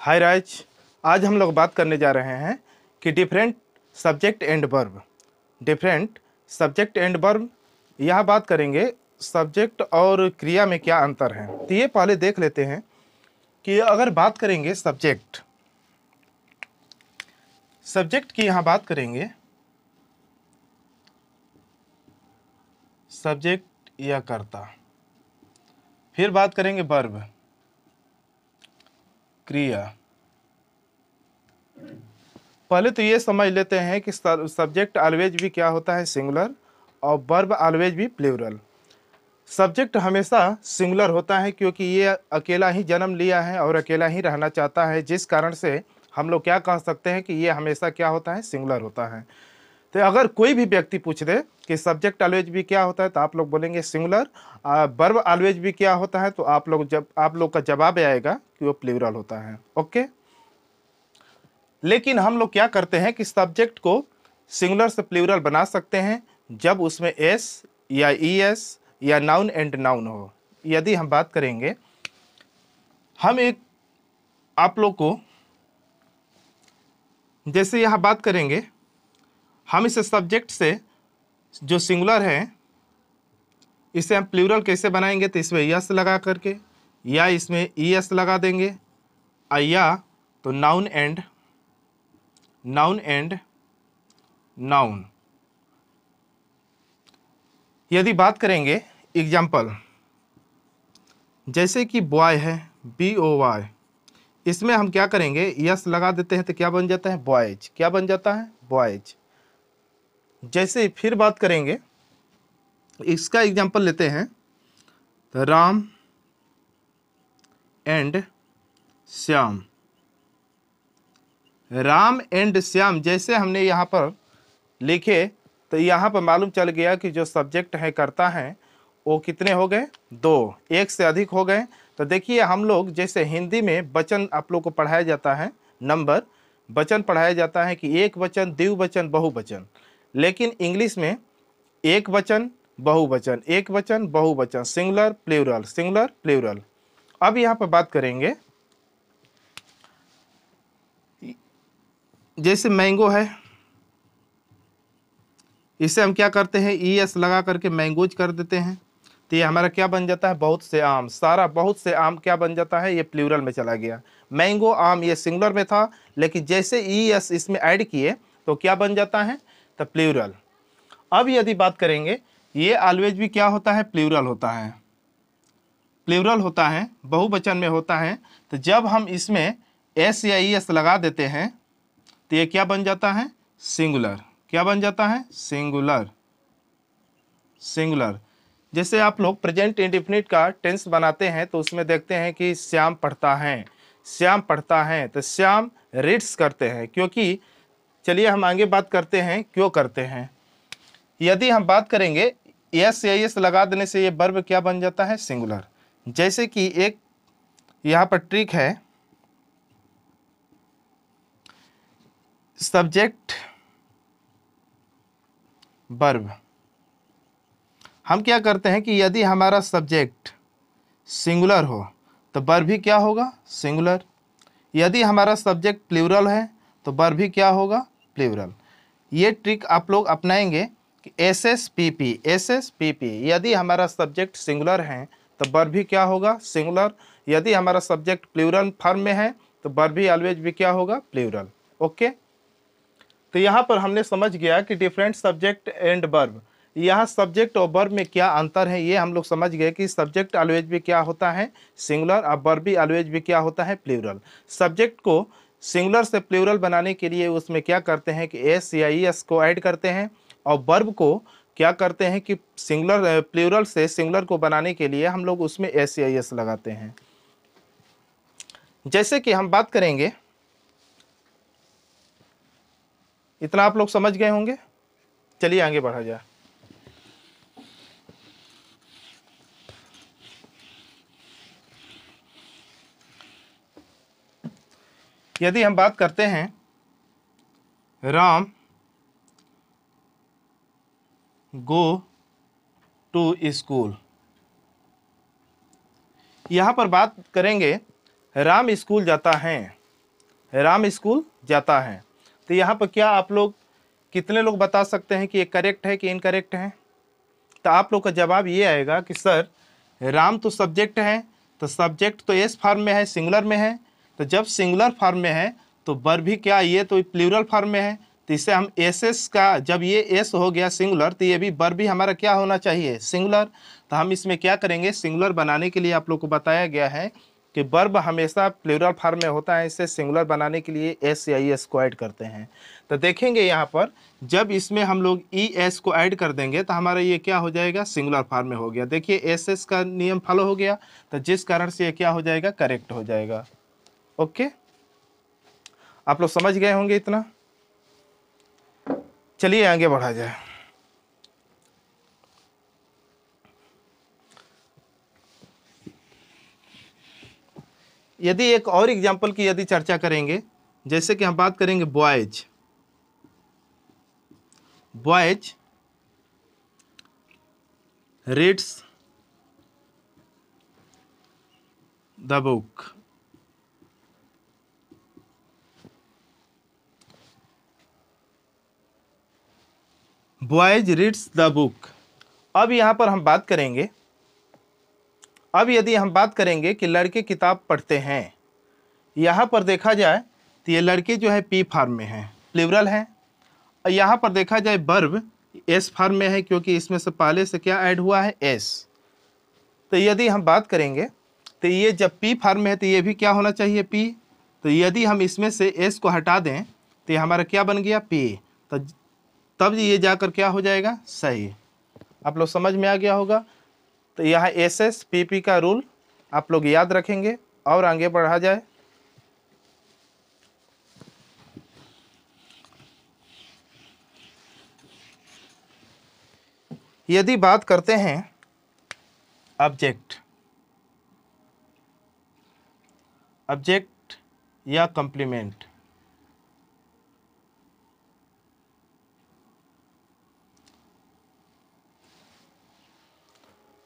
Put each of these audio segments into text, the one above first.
हाय राज आज हम लोग बात करने जा रहे हैं कि different subject and verb different subject and verb यह बात करेंगे सब्जेक्ट और क्रिया में क्या अंतर है तो ये पहले देख लेते हैं कि अगर बात करेंगे सब्जेक्ट सब्जेक्ट की यहाँ बात करेंगे सब्जेक्ट या कर्ता फिर बात करेंगे वर्ब क्रिया पहले तो ये समझ लेते हैं कि सब्जेक्ट ऑलवेज भी क्या होता है सिंगुलर और वर्ब ऑलवेज भी प्लूरल सब्जेक्ट हमेशा सिंगुलर होता है क्योंकि ये अकेला ही जन्म लिया है और अकेला ही रहना चाहता है जिस कारण से हम लोग क्या कह सकते हैं कि ये हमेशा क्या होता है सिंगुलर होता है तो अगर कोई भी व्यक्ति पूछ दे कि सब्जेक्ट ऑलवेज भी क्या होता है तो आप लोग बोलेंगे सिंगुलर बर्व ऑलवेज भी क्या होता है तो आप लोग जब आप लोग का जवाब आएगा कि वो प्लेवरल होता है ओके लेकिन हम लोग क्या करते हैं कि सब्जेक्ट को सिंगुलर से प्लेवरल बना सकते हैं जब उसमें एस या ई एस या नाउन एंड नाउन हो यदि हम बात करेंगे हम एक आप लोग को जैसे यहाँ बात करेंगे हम इस सब्जेक्ट से जो सिंगुलर है इसे हम प्लूरल कैसे बनाएंगे तो इसमें यस लगा करके या इसमें ई एस लगा देंगे या तो noun and noun and noun यदि बात करेंगे एग्जाम्पल जैसे कि बॉय है बी ओ वाई इसमें हम क्या करेंगे यस लगा देते हैं तो क्या बन जाता है बॉयज क्या बन जाता है बॉयज जैसे फिर बात करेंगे इसका एग्जाम्पल लेते हैं राम एंड श्याम राम एंड श्याम जैसे हमने यहाँ पर लिखे तो यहाँ पर मालूम चल गया कि जो सब्जेक्ट है करता है वो कितने हो गए दो एक से अधिक हो गए तो देखिए हम लोग जैसे हिंदी में वचन आप लोग को पढ़ाया जाता है नंबर वचन पढ़ाया जाता है कि एक वचन द्विवचन बहुवचन लेकिन इंग्लिश में एक वचन बहुवचन एक वचन बहुवचन सिंगुलर प्लूरल सिंगुलर प्लूरल अब यहाँ पर बात करेंगे जैसे मैंगो है इसे हम क्या करते हैं ई e एस लगा करके मैंगोज कर देते हैं तो ये हमारा क्या बन जाता है बहुत से आम सारा बहुत से आम क्या बन जाता है ये प्लूरल में चला गया मैंगो आम ये सिंगुलर में था लेकिन जैसे ई e एस इसमें ऐड किए तो क्या बन जाता है द प्लूरल अब यदि बात करेंगे ये ऑलवेज भी क्या होता है प्लूरल होता है प्लूरल होता है बहुवचन में होता है तो जब हम इसमें एस या ई e एस लगा देते हैं तो ये क्या बन जाता है सिंगुलर क्या बन जाता है सिंगुलर सिंगुलर जैसे आप लोग प्रेजेंट इंडिफिनिट का टेंस बनाते हैं तो उसमें देखते हैं कि श्याम पढ़ता है श्याम पढ़ता है तो श्याम रीड्स करते हैं क्योंकि चलिए हम आगे बात करते हैं क्यों करते हैं यदि हम बात करेंगे यस या यस लगा देने से ये वर्ब क्या बन जाता है सिंगुलर जैसे कि एक यहाँ पर ट्रिक है सब्जेक्ट वर्ब हम क्या करते हैं कि यदि हमारा सब्जेक्ट सिंगुलर हो तो वर्ब भी क्या होगा सिंगुलर यदि हमारा सब्जेक्ट प्लूरल है तो वर्ब भी क्या होगा प्लेवरल ये ट्रिक आप लोग अपनाएंगे कि S S P P S S P P यदि हमारा सब्जेक्ट सिंगुलर है तो बर भी क्या होगा सिंगुलर यदि हमारा सब्जेक्ट प्लेवरल फर्म में है तो बर भी ऑलवेज भी क्या होगा प्लेवरल ओके तो यहाँ पर हमने समझ गया कि डिफरेंट सब्जेक्ट एंड बर्ब यहाँ सब्जेक्ट और बर्ब में क्या अंतर है ये हम लोग समझ गए कि सब्जेक्ट ऑलवेज भी क्या होता है सिंगुलर और बर्ब भी ऑलवेज भी क्या होता है प्लूरल सब्जेक्ट को सिंगुलर से प्लूरल बनाने के लिए उसमें क्या करते हैं कि एस या ई एस को ऐड करते हैं और बर्ब को क्या करते हैं कि सिंगुलर प्लूरल से सिंगुलर को बनाने के लिए हम लोग उसमें एस या ई एस लगाते हैं जैसे कि हम बात करेंगे इतना आप लोग समझ गए होंगे चलिए आगे बढ़ा जाए यदि हम बात करते हैं राम गो टू स्कूल यहाँ पर बात करेंगे राम स्कूल जाता है राम स्कूल जाता है तो यहाँ पर क्या आप लोग कितने लोग बता सकते हैं कि ये करेक्ट है कि इनकरेक्ट है तो आप लोग का जवाब ये आएगा कि सर राम तो सब्जेक्ट है तो सब्जेक्ट तो एस फॉर्म में है सिंगुलर में है तो जब सिंगुलर फॉर्म में है तो बर भी क्या ये तो प्लूरल फॉर्म में है तो इसे हम एस एस का जब ये एस हो गया सिंगुलर तो ये भी बर भी हमारा क्या होना चाहिए सिंगुलर तो हम इसमें क्या करेंगे सिंगुलर बनाने के लिए आप लोग को बताया गया है कि बर्ब हमेशा प्लूरल फॉर्म में होता है इसे सिंगुलर बनाने के लिए एस या ई एस को ऐड करते हैं तो देखेंगे यहाँ पर जब इसमें हम लोग ई e एस को ऐड कर देंगे तो हमारा ये क्या हो जाएगा सिंगुलर फॉर्म में हो गया देखिए एस एस का नियम फॉलो हो गया तो जिस कारण से ये क्या हो जाएगा करेक्ट हो जाएगा ओके आप लोग समझ गए होंगे इतना चलिए आगे बढ़ा जाए यदि एक और एग्जाम्पल की यदि चर्चा करेंगे जैसे कि हम बात करेंगे boys boys reads the book boys reads the book अब यहाँ पर हम बात करेंगे अब यदि हम बात करेंगे कि लड़के किताब पढ़ते हैं यहाँ पर देखा जाए तो ये लड़के जो है पी फार्म में हैं प्लिवरल हैं और यहाँ पर देखा जाए बर्ब एस फार्म में है क्योंकि इसमें से पहले से क्या ऐड हुआ है एस तो यदि हम बात करेंगे तो ये जब पी फार्म में है तो ये भी क्या होना चाहिए पी तो यदि हम इसमें से एस को हटा दें तो ये हमारा क्या बन गया पी तो तब ये जाकर क्या हो जाएगा सही आप लोग समझ में आ गया होगा तो यह एस एस पी पी का रूल आप लोग याद रखेंगे और आगे बढ़ा जाए यदि बात करते हैं ऑब्जेक्ट ऑब्जेक्ट या कंप्लीमेंट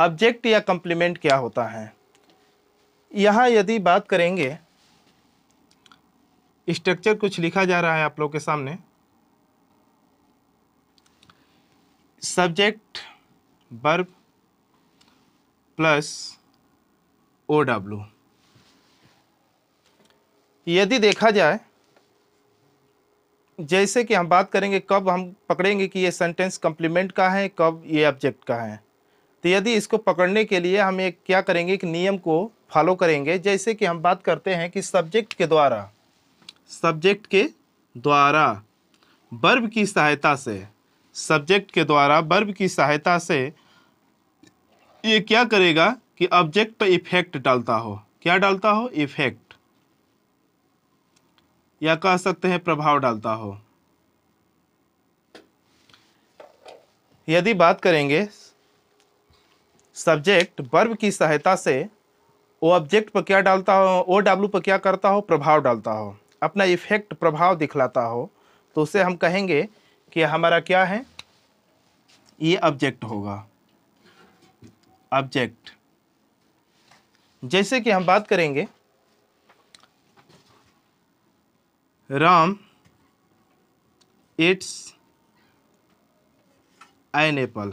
ऑब्जेक्ट या कंप्लीमेंट क्या होता है यहाँ यदि बात करेंगे स्ट्रक्चर कुछ लिखा जा रहा है आप लोग के सामने subject verb plus O W यदि देखा जाए जैसे कि हम बात करेंगे कब हम पकड़ेंगे कि ये सेंटेंस कंप्लीमेंट का है कब ये ऑब्जेक्ट का है तो यदि इसको पकड़ने के लिए हम एक क्या करेंगे एक नियम को फॉलो करेंगे जैसे कि हम बात करते हैं कि सब्जेक्ट के द्वारा सब्जेक्ट के द्वारा बर्ब की सहायता से सब्जेक्ट के द्वारा बर्ब की सहायता से ये क्या करेगा कि ऑब्जेक्ट पर इफेक्ट डालता हो क्या डालता हो इफेक्ट या कह सकते हैं प्रभाव डालता हो यदि बात करेंगे सब्जेक्ट वर्ब की सहायता से वो ऑब्जेक्ट पर क्या डालता हो ओ डब्ल्यू पर क्या करता हो प्रभाव डालता हो अपना इफेक्ट प्रभाव दिखलाता हो तो उसे हम कहेंगे कि हमारा क्या है ये ऑब्जेक्ट होगा ऑब्जेक्ट जैसे कि हम बात करेंगे Ram eats an apple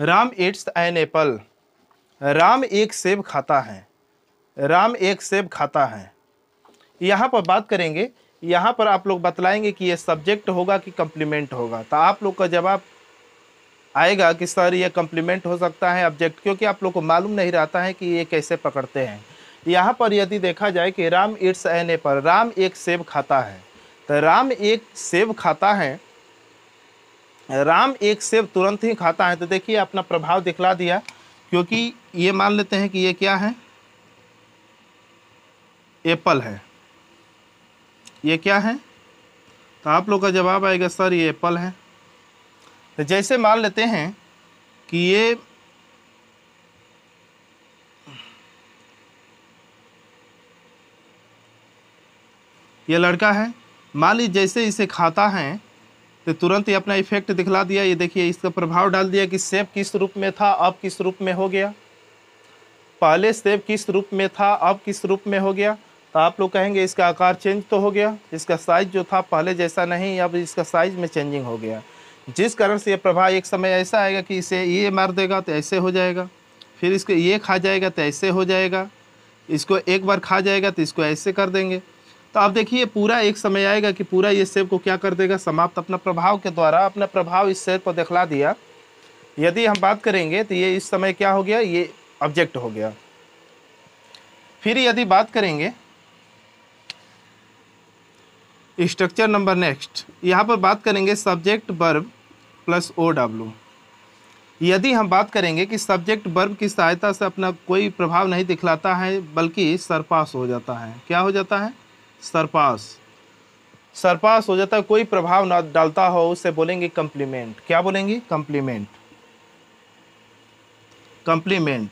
Ram eats an apple Ram एक सेब खाता है राम एक सेब खाता है यहाँ पर बात करेंगे यहाँ पर आप लोग बतलाएंगे कि ये सब्जेक्ट होगा कि कम्प्लीमेंट होगा तो आप लोग का जवाब आएगा कि सर ये कम्प्लीमेंट हो सकता है ऑब्जेक्ट क्योंकि आप लोग को मालूम नहीं रहता है कि ये कैसे पकड़ते हैं यहाँ पर यदि देखा जाए कि राम इट्स एन एपर राम एक सेब खाता है तो राम एक सेब खाता है राम एक सेब तुरंत ही खाता है तो देखिए अपना प्रभाव दिखला दिया क्योंकि ये मान लेते हैं कि ये क्या है एप्पल है ये क्या है तो आप लोग का जवाब आएगा सर ये एप्पल है तो जैसे मान लेते हैं कि ये ये लड़का है मान ली जैसे इसे खाता है तो तुरंत ही अपना इफेक्ट दिखला दिया ये देखिए इसका प्रभाव डाल दिया कि सेब किस रूप में था अब किस रूप में हो गया पहले सेब किस रूप में था अब किस रूप में हो गया तो आप लोग कहेंगे इसका आकार चेंज तो हो गया इसका साइज़ जो था पहले जैसा नहीं अब इसका साइज़ में चेंजिंग हो गया जिस कारण से ये प्रभाव एक समय ऐसा आएगा कि इसे ये मार देगा तो ऐसे हो जाएगा फिर इसको ये खा जाएगा तो ऐसे हो जाएगा इसको एक बार खा जाएगा तो इसको ऐसे कर देंगे तो आप देखिए पूरा एक समय आएगा कि पूरा ये सेब को क्या कर देगा समाप्त अपना प्रभाव के द्वारा अपना प्रभाव इस सेब पर दिखला दिया यदि हम बात करेंगे तो ये इस समय क्या हो गया ये ऑब्जेक्ट हो गया फिर यदि बात करेंगे स्ट्रक्चर नंबर नेक्स्ट यहाँ पर बात करेंगे subject verb plus O W यदि हम बात करेंगे कि सब्जेक्ट बर्ब की सहायता से अपना कोई प्रभाव नहीं दिखलाता है बल्कि सरपास हो जाता है क्या हो जाता है सरपास सरपास हो जाता है कोई प्रभाव ना डालता हो उसे बोलेंगे कंप्लीमेंट क्या बोलेंगे कंप्लीमेंट कंप्लीमेंट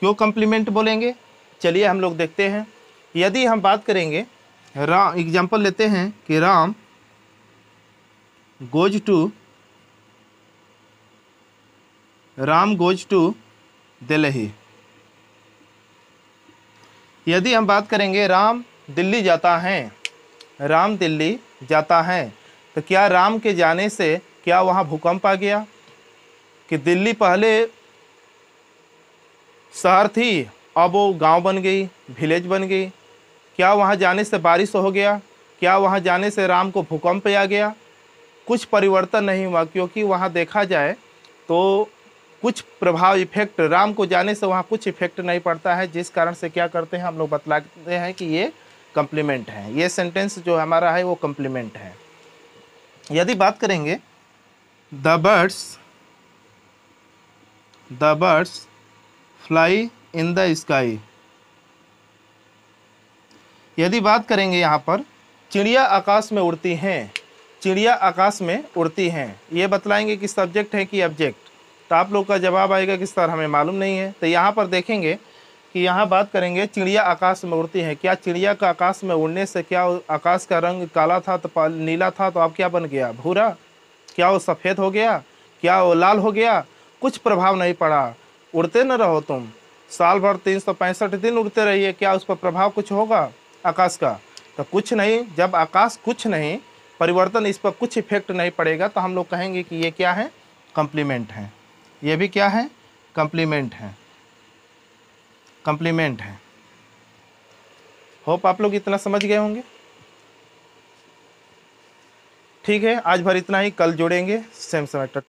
क्यों कंप्लीमेंट बोलेंगे चलिए हम लोग देखते हैं यदि हम बात करेंगे राम एग्जाम्पल लेते हैं कि Ram goes to Ram goes to Delhi यदि हम बात करेंगे राम दिल्ली जाता है राम दिल्ली जाता है तो क्या राम के जाने से क्या वहाँ भूकंप आ गया कि दिल्ली पहले शहर थी अब वो गांव बन गई विलेज बन गई क्या वहाँ जाने से बारिश हो गया क्या वहाँ जाने से राम को भूकंप आ गया कुछ परिवर्तन नहीं हुआ क्योंकि वहाँ देखा जाए तो कुछ प्रभाव इफेक्ट राम को जाने से वहाँ कुछ इफेक्ट नहीं पड़ता है जिस कारण से क्या करते हैं हम लोग बतलाते हैं कि ये कंप्लीमेंट है ये सेंटेंस जो हमारा है वो कंप्लीमेंट है यदि बात करेंगे the birds the birds fly in the sky यदि बात करेंगे यहाँ पर चिड़िया आकाश में उड़ती हैं चिड़िया आकाश में उड़ती हैं ये बतलाएंगे कि सब्जेक्ट है कि ऑब्जेक्ट तो आप लोग का जवाब आएगा कि सर हमें मालूम नहीं है तो यहाँ पर देखेंगे कि यहाँ बात करेंगे चिड़िया आकाश में उड़ती है क्या चिड़िया का आकाश में उड़ने से क्या आकाश का रंग काला था तो नीला था तो अब क्या बन गया भूरा क्या वो सफ़ेद हो गया क्या वो लाल हो गया कुछ प्रभाव नहीं पड़ा उड़ते न रहो तुम साल भर तीन सौ पैंसठ दिन उड़ते रहिए क्या उस पर प्रभाव कुछ होगा आकाश का तो कुछ नहीं जब आकाश कुछ नहीं परिवर्तन इस पर कुछ इफेक्ट नहीं पड़ेगा तो हम लोग कहेंगे कि ये क्या है कम्प्लीमेंट है ये भी क्या है कम्प्लीमेंट है कंप्लीमेंट है होप आप लोग इतना समझ गए होंगे ठीक है आज भर इतना ही कल जोड़ेंगे सेम सेमेस्टर